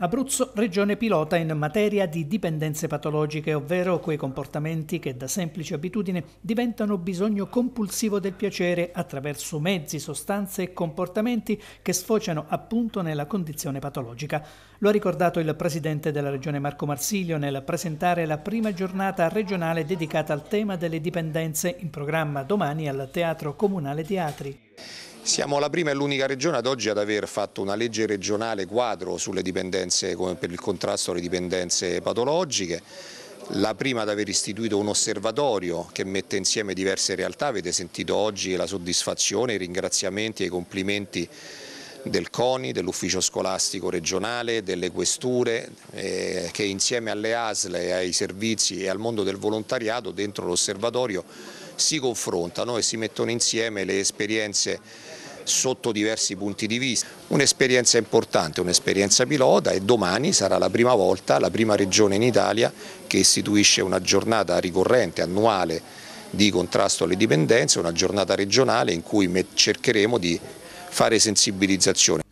Abruzzo, regione pilota in materia di dipendenze patologiche, ovvero quei comportamenti che da semplice abitudine diventano bisogno compulsivo del piacere attraverso mezzi, sostanze e comportamenti che sfociano appunto nella condizione patologica. Lo ha ricordato il presidente della regione Marco Marsilio nel presentare la prima giornata regionale dedicata al tema delle dipendenze in programma domani al Teatro Comunale Teatri. Siamo la prima e l'unica regione ad oggi ad aver fatto una legge regionale quadro sulle dipendenze, per il contrasto alle dipendenze patologiche, la prima ad aver istituito un osservatorio che mette insieme diverse realtà, avete sentito oggi la soddisfazione, i ringraziamenti e i complimenti del CONI, dell'ufficio scolastico regionale, delle questure eh, che insieme alle ASL e ai servizi e al mondo del volontariato dentro l'osservatorio si confrontano e si mettono insieme le esperienze sotto diversi punti di vista. Un'esperienza importante, un'esperienza pilota e domani sarà la prima volta, la prima regione in Italia che istituisce una giornata ricorrente, annuale di contrasto alle dipendenze, una giornata regionale in cui cercheremo di fare sensibilizzazione.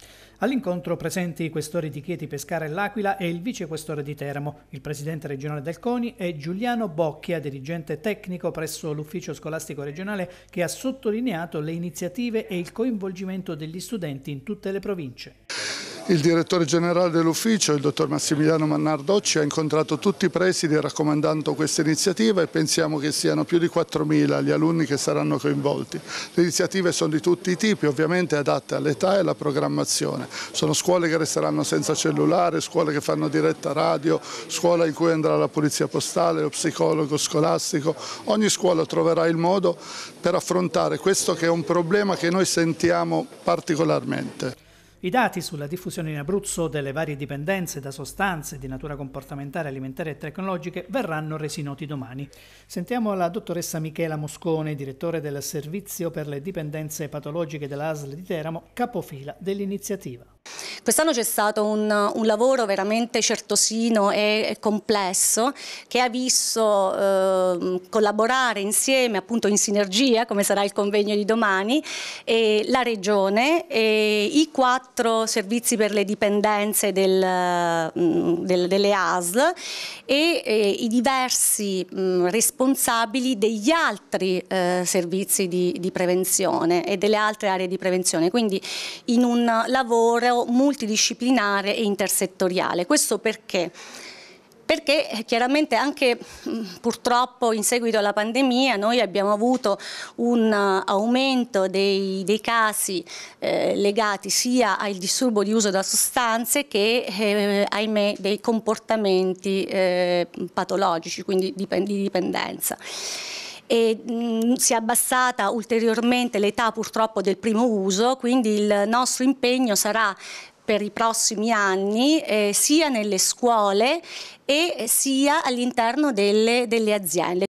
All'incontro presenti i questori di Chieti, Pescara e L'Aquila e il vicequestore di Teramo, il presidente regionale del CONI e Giuliano Bocchia, dirigente tecnico presso l'ufficio scolastico regionale, che ha sottolineato le iniziative e il coinvolgimento degli studenti in tutte le province. Il direttore generale dell'ufficio, il dottor Massimiliano Mannardocci, ha incontrato tutti i presidi raccomandando questa iniziativa e pensiamo che siano più di 4.000 gli alunni che saranno coinvolti. Le iniziative sono di tutti i tipi, ovviamente adatte all'età e alla programmazione. Sono scuole che resteranno senza cellulare, scuole che fanno diretta radio, scuola in cui andrà la polizia postale, lo psicologo scolastico. Ogni scuola troverà il modo per affrontare questo che è un problema che noi sentiamo particolarmente. I dati sulla diffusione in Abruzzo delle varie dipendenze da sostanze di natura comportamentale, alimentare e tecnologiche verranno resi noti domani. Sentiamo la dottoressa Michela Moscone, direttore del Servizio per le dipendenze patologiche dell'ASL di Teramo, capofila dell'iniziativa. Quest'anno c'è stato un, un, lavoro veramente certosino e complesso che ha visto eh, collaborare insieme, appunto in sinergia, come sarà il convegno di domani, eh, la Regione, eh, i quattro servizi per le dipendenze del, mm, del, delle ASL e eh, i diversi mh, mm, responsabili degli altri eh, servizi di, di prevenzione e delle altre aree di prevenzione. Quindi in un lavoro multi multidisciplinare e intersettoriale. Questo perché? perché eh, chiaramente anche mm, purtroppo in seguito alla pandemia noi abbiamo avuto un eh, aumento dei, dei casi eh, legati sia al disturbo di uso da sostanze che eh, ahimè dei comportamenti eh, patologici, quindi di dipendenza e mh, mm, si è abbassata ulteriormente l'età purtroppo del primo uso, quindi il nostro impegno sarà per i prossimi anni eh, sia nelle scuole e sia all'interno delle, delle aziende.